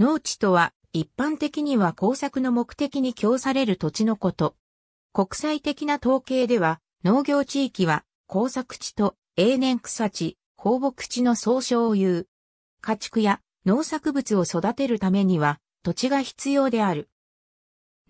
農地とは、一般的には工作の目的に供される土地のこと。国際的な統計では、農業地域は、工作地と永年草地、放牧地の総称を言う。家畜や農作物を育てるためには、土地が必要である。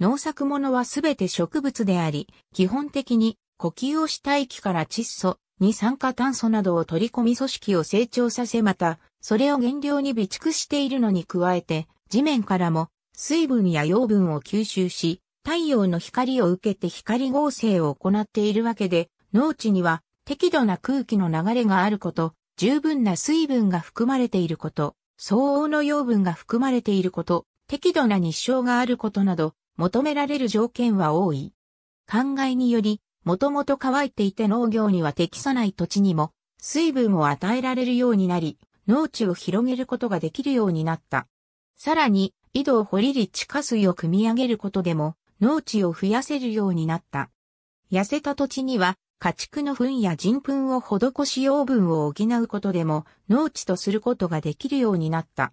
農作物はすべて植物であり、基本的に呼吸をした木から窒素、二酸化炭素などを取り込み組織を成長させまた、それを原料に備蓄しているのに加えて、地面からも水分や養分を吸収し、太陽の光を受けて光合成を行っているわけで、農地には適度な空気の流れがあること、十分な水分が含まれていること、相応の養分が含まれていること、適度な日照があることなど、求められる条件は多い。考えにより、もともと乾いていて農業には適さない土地にも水分を与えられるようになり、農地を広げることができるようになった。さらに、井戸を掘りり地下水を汲み上げることでも農地を増やせるようになった。痩せた土地には家畜の糞や人糞を施し養分を補うことでも農地とすることができるようになった。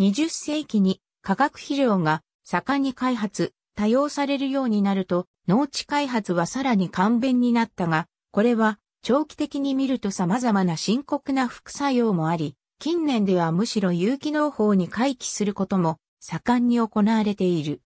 20世紀に化学肥料が盛んに開発、多用されるようになると、農地開発はさらに簡便になったが、これは長期的に見ると様々な深刻な副作用もあり、近年ではむしろ有機農法に回帰することも盛んに行われている。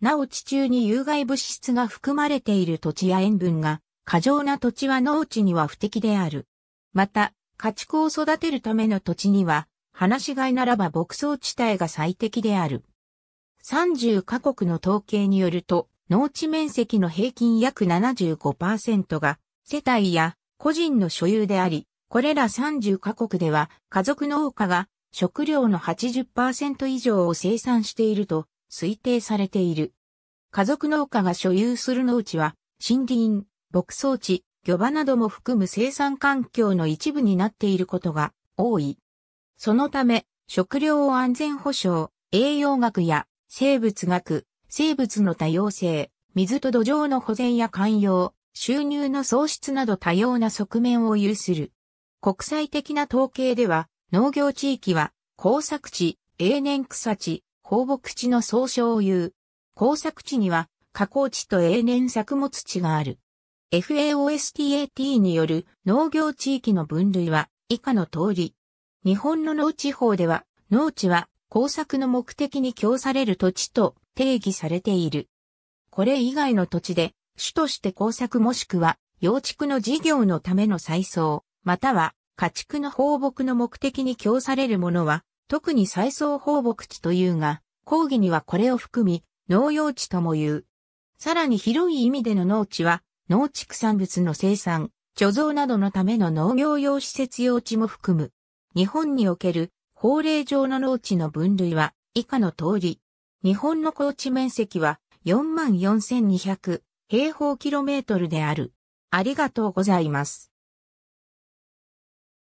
なお地中に有害物質が含まれている土地や塩分が過剰な土地は農地には不適である。また、家畜を育てるための土地には、放し飼いならば牧草地帯が最適である。30カ国の統計によると、農地面積の平均約75%が世帯や個人の所有であり、これら30カ国では家族農家が食料の80%以上を生産していると推定されている。家族農家が所有する農地は森林、牧草地、漁場なども含む生産環境の一部になっていることが多い。そのため、食料安全保障、栄養学や生物学、生物の多様性、水と土壌の保全や寛容、収入の創出など多様な側面を有する。国際的な統計では、農業地域は、耕作地、永年草地、放牧地の総称を言う。耕作地には、加工地と永年作物地がある。FAOSTAT による農業地域の分類は以下の通り。日本の農地方では、農地は工作の目的に供される土地と定義されている。これ以外の土地で、主として工作もしくは、養畜の事業のための再送、または、家畜の放牧の目的に供されるものは、特に再送放牧地というが、講義にはこれを含み、農用地とも言う。さらに広い意味での農地は、農畜産物の生産、貯蔵などのための農業用施設用地も含む。日本における法令上の農地の分類は以下の通り。日本の高地面積は44,200平方キロメートルである。ありがとうございます。